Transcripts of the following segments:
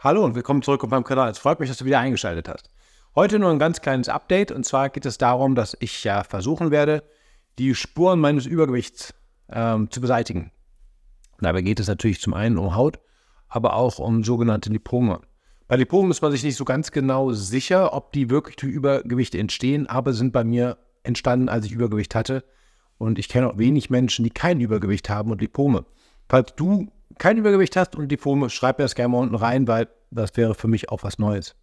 Hallo und willkommen zurück auf meinem Kanal. Es freut mich, dass du wieder eingeschaltet hast. Heute nur ein ganz kleines Update und zwar geht es darum, dass ich ja versuchen werde, die Spuren meines Übergewichts ähm, zu beseitigen. Dabei geht es natürlich zum einen um Haut, aber auch um sogenannte Lipome. Bei Lipomen ist man sich nicht so ganz genau sicher, ob die wirklich durch Übergewicht entstehen, aber sind bei mir entstanden, als ich Übergewicht hatte. Und ich kenne auch wenig Menschen, die kein Übergewicht haben und Lipome. Falls du kein Übergewicht hast und Lipome, schreib mir das gerne mal unten rein, weil das wäre für mich auch was Neues.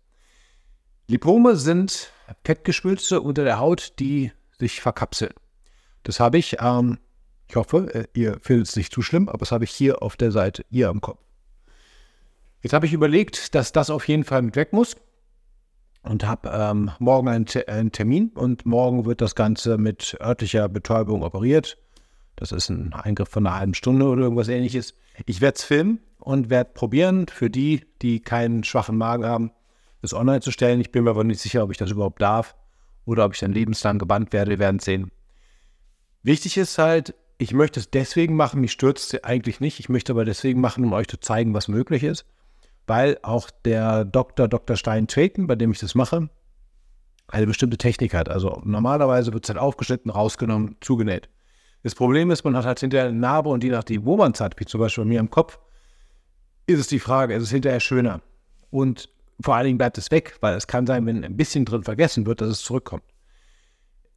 Lipome sind Fettgeschwülste unter der Haut, die sich verkapseln. Das habe ich, ähm, ich hoffe, äh, ihr findet es nicht zu schlimm, aber das habe ich hier auf der Seite, hier am Kopf. Jetzt habe ich überlegt, dass das auf jeden Fall mit weg muss und habe ähm, morgen einen, einen, Termin und morgen wird das Ganze mit örtlicher Betäubung operiert. Das ist ein Eingriff von einer halben Stunde oder irgendwas ähnliches. Ich werde es filmen und werde probieren, für die, die keinen schwachen Magen haben, das online zu stellen. Ich bin mir aber nicht sicher, ob ich das überhaupt darf oder ob ich dann lebenslang gebannt werde. Wir werden sehen. Wichtig ist halt, ich möchte es deswegen machen, mich stürzt es eigentlich nicht. Ich möchte aber deswegen machen, um euch zu zeigen, was möglich ist. Weil auch der Dr. Dr. Stein Treten, bei dem ich das mache, eine bestimmte Technik hat. Also normalerweise wird es halt aufgeschnitten, rausgenommen, zugenäht. Das Problem ist, man hat halt hinterher eine Narbe und je nachdem, wo man es hat, wie zum Beispiel bei mir im Kopf, ist es die Frage, ist es hinterher schöner? Und vor allen Dingen bleibt es weg, weil es kann sein, wenn ein bisschen drin vergessen wird, dass es zurückkommt.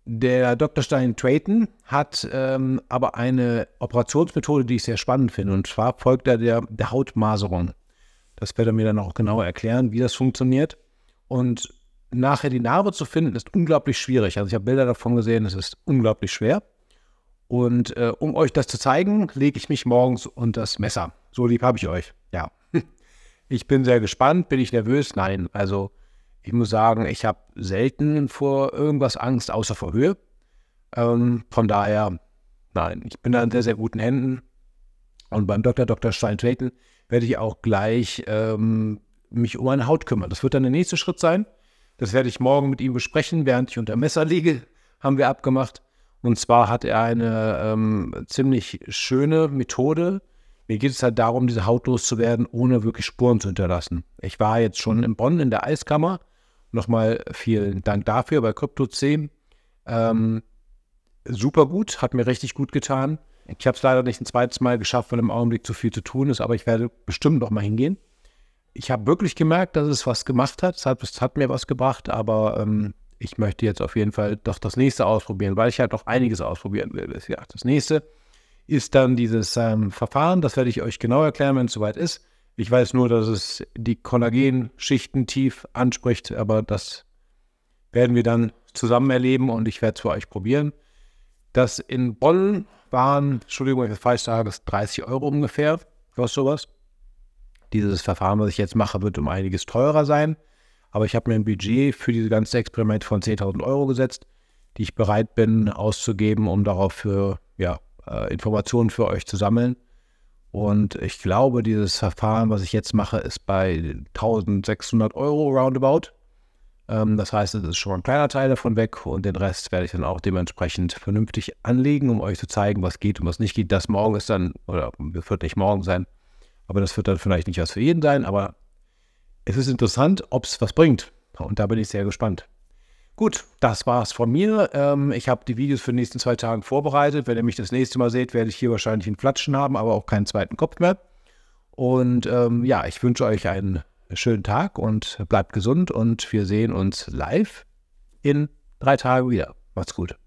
Der Dr. Stein Trayton hat ähm, aber eine Operationsmethode, die ich sehr spannend finde. Und zwar folgt er der, der Hautmaserung. Das wird er mir dann auch genauer erklären, wie das funktioniert. Und nachher die Narbe zu finden, ist unglaublich schwierig. Also ich habe Bilder davon gesehen, es ist unglaublich schwer. Und äh, um euch das zu zeigen, lege ich mich morgens unter das Messer. So lieb habe ich euch. Ja. Ich bin sehr gespannt. Bin ich nervös? Nein. Also ich muss sagen, ich habe selten vor irgendwas Angst, außer vor Höhe. Ähm, von daher, nein, ich bin da in sehr, sehr guten Händen. Und beim Dr. Dr. Stein-Traten werde ich auch gleich ähm, mich um meine Haut kümmern. Das wird dann der nächste Schritt sein. Das werde ich morgen mit ihm besprechen, während ich unter Messer liege, haben wir abgemacht. Und zwar hat er eine ähm, ziemlich schöne Methode. Mir geht es halt darum, diese Haut loszuwerden, ohne wirklich Spuren zu hinterlassen. Ich war jetzt schon in Bonn in der Eiskammer. Nochmal vielen Dank dafür bei CryptoC. Ähm, super gut, hat mir richtig gut getan. Ich habe es leider nicht ein zweites Mal geschafft, weil im Augenblick zu viel zu tun ist, aber ich werde bestimmt noch mal hingehen. Ich habe wirklich gemerkt, dass es was gemacht hat. Es hat, es hat mir was gebracht, aber ähm, ich möchte jetzt auf jeden Fall doch das nächste ausprobieren, weil ich halt noch einiges ausprobieren will bis Jahr. Das nächste ist dann dieses ähm, Verfahren, das werde ich euch genau erklären, wenn es soweit ist. Ich weiß nur, dass es die Kollagenschichten tief anspricht, aber das werden wir dann zusammen erleben und ich werde es für euch probieren. Das in Bonn waren, Entschuldigung, ich falsch sage, 30 Euro ungefähr, kostet sowas. Dieses Verfahren, was ich jetzt mache, wird um einiges teurer sein. Aber ich habe mir ein Budget für diese ganze Experiment von 10.000 Euro gesetzt, die ich bereit bin auszugeben, um darauf für, ja, äh, Informationen für euch zu sammeln. Und ich glaube, dieses Verfahren, was ich jetzt mache, ist bei 1600 Euro roundabout. Ähm, das heißt, es ist schon ein kleiner Teil davon weg und den Rest werde ich dann auch dementsprechend vernünftig anlegen, um euch zu zeigen, was geht und was nicht geht. Das morgen ist dann, oder wird nicht morgen sein, aber das wird dann vielleicht nicht was für jeden sein, aber es ist interessant, ob es was bringt. Und da bin ich sehr gespannt. Gut, das war's von mir. Ähm, ich habe die Videos für die nächsten zwei Tage vorbereitet. Wenn ihr mich das nächste Mal seht, werde ich hier wahrscheinlich ein Flatschen haben, aber auch keinen zweiten Kopf mehr. Und ähm, ja, ich wünsche euch einen schönen Tag und bleibt gesund und wir sehen uns live in drei Tagen wieder. Macht's gut.